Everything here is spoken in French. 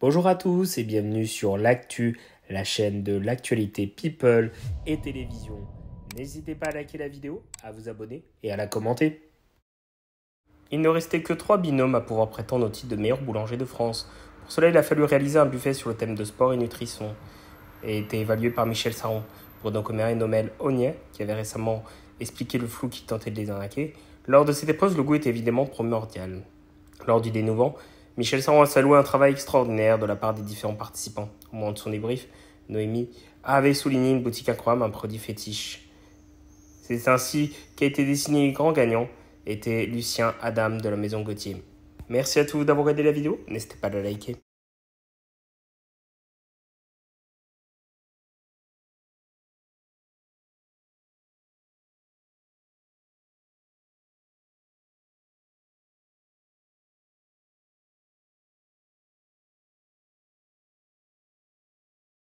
Bonjour à tous et bienvenue sur l'actu, la chaîne de l'actualité people et télévision. N'hésitez pas à liker la vidéo, à vous abonner et à la commenter. Il ne restait que trois binômes à pouvoir prétendre au titre de meilleur boulanger de France. Pour cela, il a fallu réaliser un buffet sur le thème de sport et nutrition et été évalué par Michel Saron. Bruno Comer et Nomel Ognet, qui avait récemment expliqué le flou qui tentait de les arnaquer. Lors de cette épreuve, le goût est évidemment primordial. Lors du dénouement, Michel Saron a un travail extraordinaire de la part des différents participants. Au moment de son débrief, Noémie avait souligné une boutique à incroyable, un produit fétiche. C'est ainsi qu'a été dessiné le grand gagnant, était Lucien Adam de la Maison Gauthier. Merci à tous d'avoir regardé la vidéo, n'hésitez pas à la liker.